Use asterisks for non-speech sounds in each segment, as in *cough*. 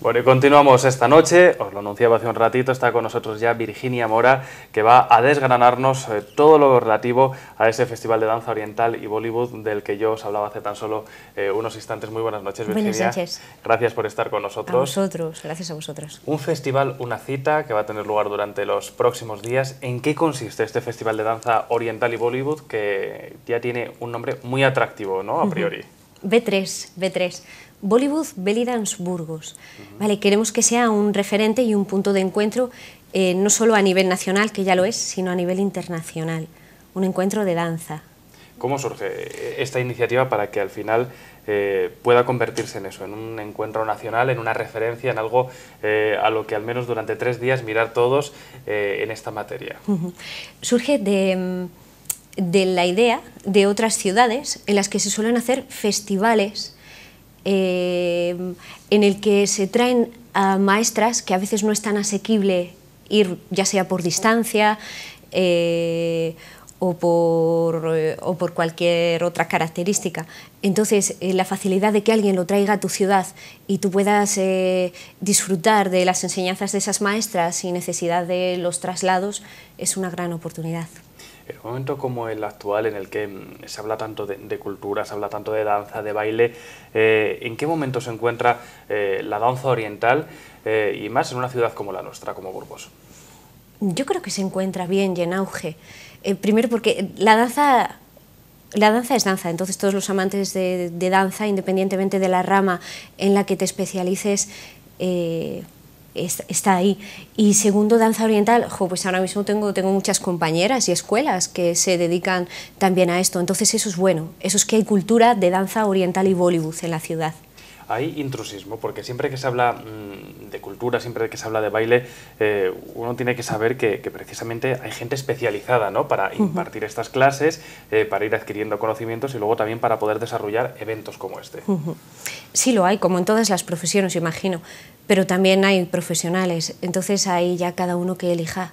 Bueno, y continuamos esta noche, os lo anunciaba hace un ratito, está con nosotros ya Virginia Mora, que va a desgranarnos eh, todo lo relativo a ese Festival de Danza Oriental y Bollywood del que yo os hablaba hace tan solo eh, unos instantes. Muy buenas noches, Virginia. Buenas noches. Gracias por estar con nosotros. A vosotros, gracias a vosotros. Un festival, una cita que va a tener lugar durante los próximos días. ¿En qué consiste este Festival de Danza Oriental y Bollywood que ya tiene un nombre muy atractivo, ¿no? A priori. B3, B3. Bollywood Belly Burgos. Vale, queremos que sea un referente y un punto de encuentro, eh, no solo a nivel nacional, que ya lo es, sino a nivel internacional. Un encuentro de danza. ¿Cómo surge esta iniciativa para que al final eh, pueda convertirse en eso, en un encuentro nacional, en una referencia, en algo eh, a lo que al menos durante tres días mirar todos en esta materia? Surge de mm, de la idea de otras ciudades en las que se suelen hacer festivales eh, en el que se traen a maestras que a veces no es tan asequible ir ya sea por distancia eh, o, por, eh, o, por, cualquier otra característica. Entonces, la facilidad de que alguien lo traiga a tu ciudad y tú puedas disfrutar de las enseñanzas de esas maestras sin necesidad de los traslados es una gran oportunidad. En un momento como el actual, en el que mm, se habla tanto de, cultura, se habla tanto de danza, de baile, eh, ¿en qué momento se encuentra eh, la danza oriental eh, y más en una ciudad como la nuestra, como Burgos? Yo creo que se encuentra bien y en auge. primero porque la danza la danza es danza, entonces todos los amantes de, danza, independientemente de la rama en la que te especialices, está ahí. Y segundo, danza oriental, pues ahora mismo tengo, tengo muchas compañeras y escuelas que se dedican también a esto, entonces eso es bueno, eso es que hay cultura de danza oriental y Bollywood en la ciudad hay intrusismo, porque siempre que se habla mm, de cultura, siempre que se habla de baile, eh, uno tiene que saber que, precisamente hay gente especializada ¿no? para impartir estas clases, eh, para ir adquiriendo conocimientos y luego también para poder desarrollar eventos como este. Sí lo hay, como en todas las profesiones, imagino, pero también hay profesionales, entonces ahí ya cada uno que elija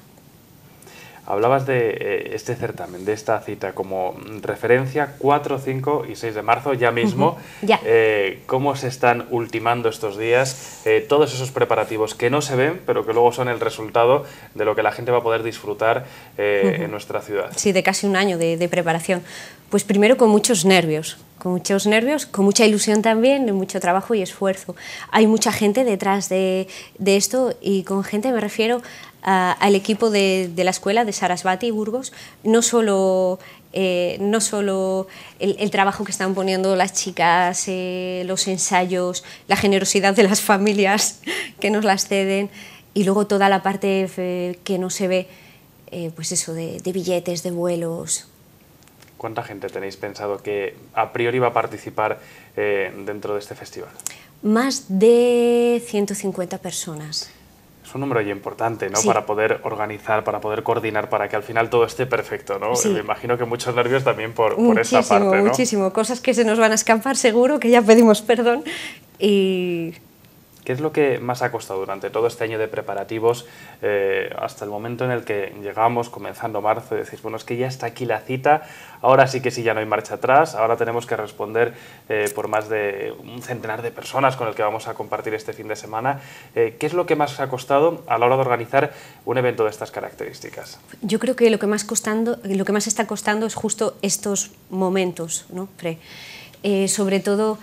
Hablabas de eh, este certamen, de esta cita como referencia 4, 5 y 6 de marzo, ya mismo. ya. Eh, ¿Cómo se están ultimando estos días eh, todos esos preparativos que no se ven, pero que luego son el resultado de lo que la gente va a poder disfrutar en nuestra ciudad? Sí, de casi un año de, preparación. Pues primero con muchos nervios, con muchos nervios, con mucha ilusión también, mucho trabajo y esfuerzo. Hay mucha gente detrás de, de, esto y con gente me refiero al equipo de, la escuela de Sarasvati y Burgos, no solo, eh, no solo el, trabajo que están poniendo las chicas, eh, los ensayos, la generosidad de las familias *laughs* que nos las ceden y luego toda la parte eh, que no se ve, pues eso, de, billetes, de vuelos, ¿Cuánta gente tenéis pensado que a priori va a participar dentro de este festival? Más de 150 personas. Es un número ya importante, ¿no? Para poder organizar, para poder coordinar, para que al final todo esté perfecto, ¿no? Me imagino que muchos nervios también por, esa esta parte, ¿no? Muchísimo, cosas que se nos van a escampar seguro, que ya pedimos perdón y ¿Qué es lo que más ha costado durante todo este año de preparativos eh, hasta el momento en el que llegamos, comenzando marzo, y decís, bueno, es que ya está aquí la cita, ahora sí que sí, ya no hay marcha atrás, ahora tenemos que responder eh, por más de un centenar de personas con el que vamos a compartir este fin de semana. Eh, ¿Qué es lo que más ha costado a la hora de organizar un evento de estas características? Yo creo que lo que más, lo que más está costando es justo estos momentos, ¿no, sobre todo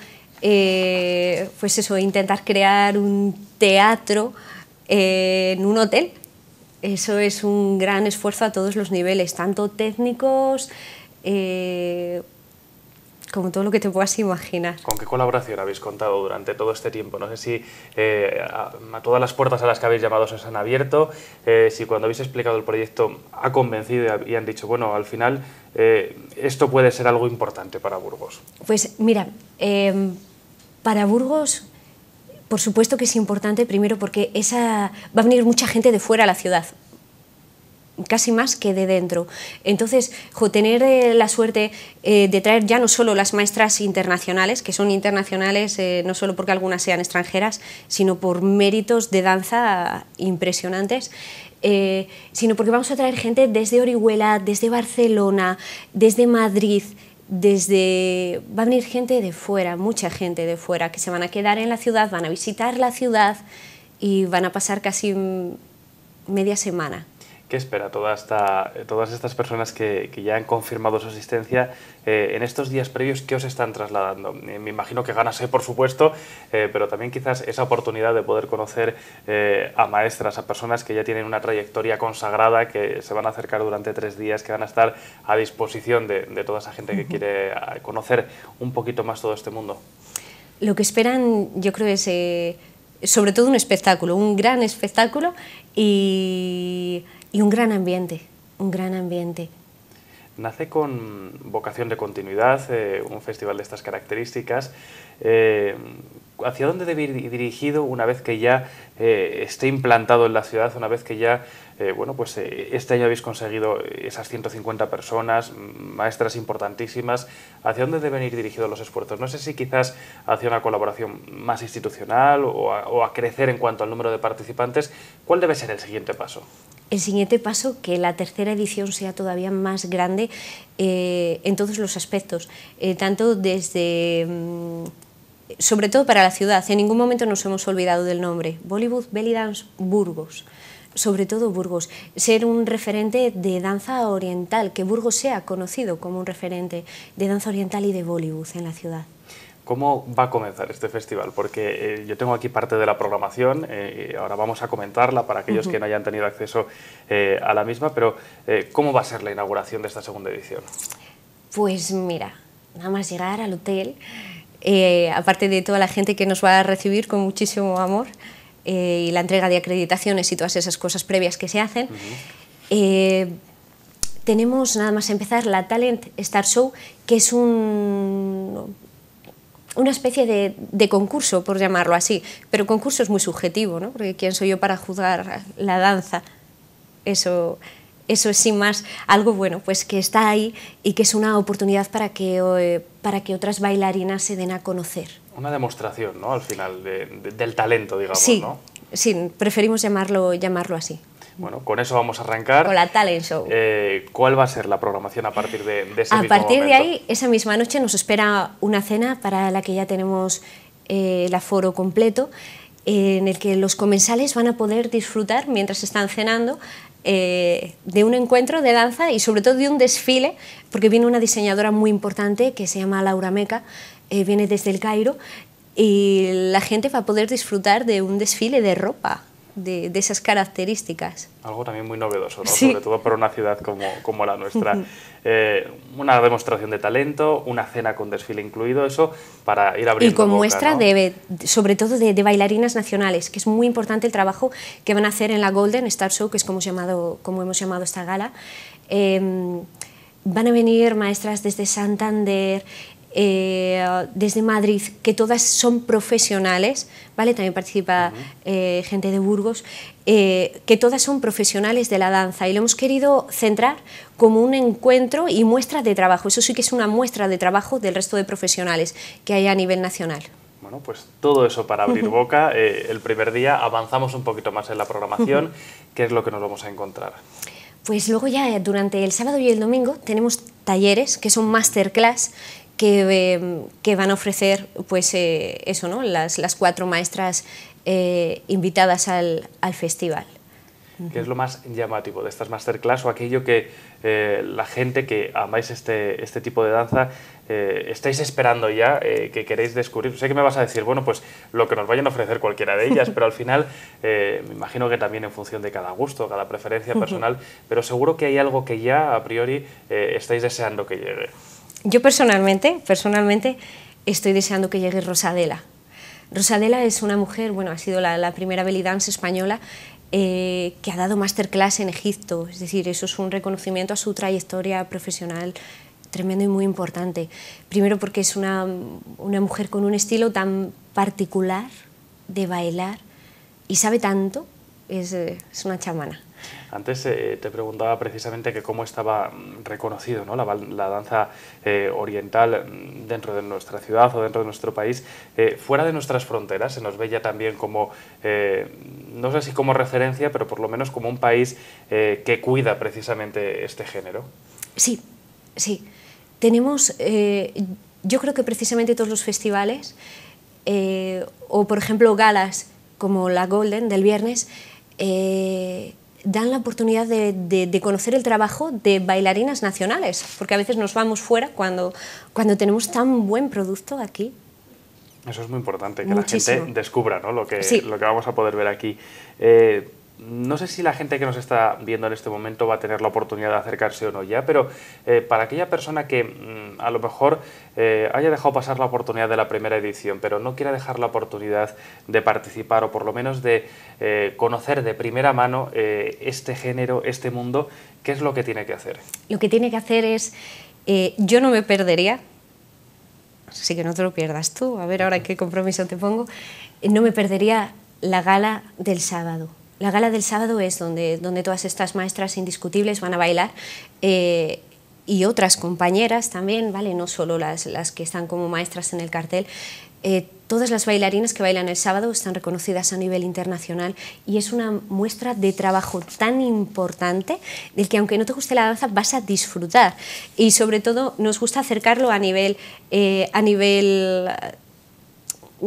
eh, pues eso, intentar crear un teatro eh, en un hotel. Eso es un gran esfuerzo a todos los niveles, tanto técnicos eh, como todo lo que te puedas imaginar. ¿Con qué colaboración habéis contado durante todo este tiempo? No sé si a, todas las puertas a las que habéis llamado se han abierto, si cuando habéis explicado el proyecto ha convencido y han dicho, bueno, al final esto puede ser algo importante para Burgos. Pues mira, em, para Burgos, por supuesto que es importante, primero porque esa, va a venir mucha gente de fuera a la ciudad, casi más que de dentro. Entonces, tener eh, la suerte eh, de traer ya no solo las maestras internacionales, que son internacionales eh, no solo porque algunas sean extranjeras, sino por méritos de danza impresionantes, sino porque vamos a traer gente desde Orihuela, desde Barcelona, desde Madrid, desde va a venir gente de fuera, mucha gente de fuera, que se van a quedar en la ciudad, van a visitar la ciudad y van a pasar casi media semana espera toda esta, todas estas personas que, ya han confirmado su asistencia eh, en estos días previos? ¿Qué os están trasladando? Eh, me imagino que ganas, eh, por supuesto, pero también quizás esa oportunidad de poder conocer a maestras, a personas que ya tienen una trayectoria consagrada, que se van a acercar durante tres días, que van a estar a disposición de, de toda esa gente que quiere conocer un poquito más todo este mundo. Lo que esperan, yo creo, es sobre todo un espectáculo, un gran espectáculo y y un gran ambiente, un gran ambiente. Nace con vocación de continuidad eh, un festival de estas características. Eh, ¿Hacia dónde debe ir dirigido una vez que ya eh, esté implantado en la ciudad, una vez que ya, bueno, pues este año habéis conseguido esas 150 personas, maestras importantísimas? ¿Hacia dónde deben ir dirigidos los esfuerzos? No sé si quizás hacia una colaboración más institucional o a crecer en cuanto al número de participantes. ¿Cuál debe ser el siguiente paso? el siguiente paso, que la tercera edición sea todavía más grande eh, en todos los aspectos, eh, tanto desde... Mm, sobre todo para la ciudad, en ningún momento nos hemos olvidado del nombre, Bollywood Belly Dance Burgos sobre todo Burgos, ser un referente de danza oriental, que Burgos sea conocido como un referente de danza oriental y de Bollywood en la ciudad. ¿Cómo va a comenzar este festival? Porque eh, yo tengo aquí parte de la programación, eh, ahora vamos a comentarla para aquellos que no hayan tenido acceso eh, a la misma, pero ¿cómo va a ser la inauguración de esta segunda edición? Pues mira, nada más llegar al hotel, aparte de toda la gente que nos va a recibir con muchísimo amor y la entrega de acreditaciones y todas esas cosas previas que se hacen, tenemos nada más empezar la Talent Star Show, que es un una especie de, concurso, por llamarlo así, pero concurso es muy subjetivo, ¿no? porque quién soy yo para juzgar la danza, eso, eso es sin más algo bueno, pues que está ahí y que es una oportunidad para que, eh, para que otras bailarinas se den a conocer. Una demostración, ¿no? Al final, del talento, digamos, sí, ¿no? Sí, preferimos llamarlo, llamarlo así. Bueno, con eso vamos a arrancar. Con la Talent Show. Eh, ¿Cuál va a ser la programación a partir de, de ese a A partir de ahí, esa misma noche nos espera una cena para la que ya tenemos eh, el aforo completo, eh, en el que los comensales van a poder disfrutar mientras están cenando de un encuentro de danza y sobre todo de un desfile, porque viene una diseñadora muy importante que se llama Laura Meca, viene desde el Cairo, y la gente va a poder disfrutar de un desfile de ropa de, esas características. Algo también muy novedoso, sobre todo para una ciudad como, como la nuestra. *laughs* Eh, una demostración de talento, una cena con desfile incluido, eso para ir abriendo. Y con muestra, de, sobre todo de, bailarinas nacionales, que es muy importante el trabajo que van a hacer en la Golden Star Show, que es como, llamado, como hemos llamado esta gala. Em, van a venir maestras desde Santander, eh, desde Madrid, que todas son profesionales, ¿vale? También participa eh, gente de Burgos, eh, que todas son profesionales de la danza y lo hemos querido centrar como un encuentro y muestra de trabajo. Eso sí que es una muestra de trabajo del resto de profesionales que hay a nivel nacional. Bueno, pues todo eso para abrir *laughs* boca. el primer día avanzamos un poquito más en la programación. ¿Qué es lo que nos vamos a encontrar? Pues luego ya durante el sábado y el domingo tenemos talleres que son masterclass Em, que, van a ofrecer pues, eh, eso, ¿no? las, cuatro maestras eh, invitadas al, festival. ¿Qué es lo más llamativo de estas masterclass o aquello que eh, la gente que amáis este, este tipo de danza estáis esperando ya, que queréis descubrir? Sé que me vas a decir, bueno, pues lo que nos vayan a ofrecer cualquiera de ellas, *laughs* pero al final me imagino que también en función de cada gusto, cada preferencia personal, pero seguro que hay algo que ya a priori estáis deseando que llegue yo personalmente, personalmente estoy deseando que llegue Rosadela. Rosadela es una mujer, bueno, ha sido la, primera belly dance española eh, que ha dado masterclass en Egipto, es decir, eso es un reconocimiento a su trayectoria profesional tremendo y muy importante. Primero porque es una, mujer con un estilo tan particular de bailar y sabe tanto, es eh, una chamana. Antes eh, te preguntaba precisamente que cómo estaba mm, reconocido la, danza eh, oriental mm, dentro de nuestra ciudad o dentro de nuestro país. Eh, fuera de nuestras fronteras se nos ve ya también como, no sé si como referencia, pero por lo menos como un país que cuida precisamente este género. Sí, sí. Tenemos, yo creo que precisamente todos los festivales, o por ejemplo galas como la Golden del viernes, dan la oportunidad de, conocer el trabajo de bailarinas nacionales, porque a veces nos vamos fuera cuando, cuando tenemos tan buen producto aquí. Eso es muy importante, que la gente descubra lo, que, lo que vamos a poder ver aquí. Eh, no sé si la gente que nos está viendo en este momento va a tener la oportunidad de acercarse o no ya, pero eh, para aquella persona que mm, a lo mejor eh, haya dejado pasar la oportunidad de la primera edición, pero no quiera dejar la oportunidad de participar o por lo menos de eh, conocer de primera mano este género, este mundo, ¿qué es lo que tiene que hacer? Lo que tiene que hacer es, yo no me perdería, así que no te lo pierdas tú, a ver ahora qué compromiso te pongo, no me perdería la gala del sábado la gala del sábado es donde, donde todas estas maestras indiscutibles van a bailar. Eh, y otras compañeras también, ¿vale? No solo las, las que están como maestras en el cartel. Eh, todas las bailarinas que bailan el sábado están reconocidas a nivel internacional y es una muestra de trabajo tan importante del que aunque no te guste la danza vas a disfrutar y sobre todo nos gusta acercarlo a nivel, eh, a nivel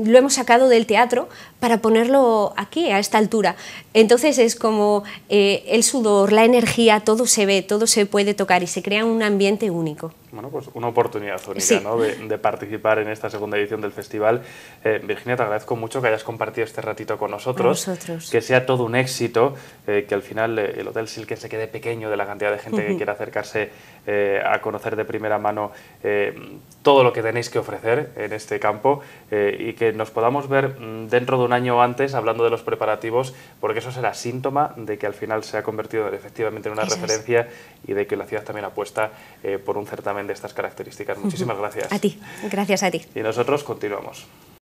lo hemos sacado del teatro para ponerlo aquí, a esta altura. Entonces es como eh, el sudor, la energía, todo se ve, todo se puede tocar y se crea un ambiente único bueno, pues una oportunidad única ¿no? de, participar en esta segunda edición del festival. Eh, Virginia, te agradezco mucho que hayas compartido este ratito con nosotros. Que sea todo un éxito, eh, que al final eh, el Hotel Silken se quede pequeño de la cantidad de gente que quiera acercarse a conocer de primera mano todo lo que tenéis que ofrecer en este campo y que nos podamos ver mm, dentro de un año antes hablando de los preparativos, porque eso será síntoma de que al final se ha convertido efectivamente en una referencia y de que la ciudad también apuesta por un certamen de estas características. Muchísimas gracias. A ti, gracias a ti. Y nosotros continuamos.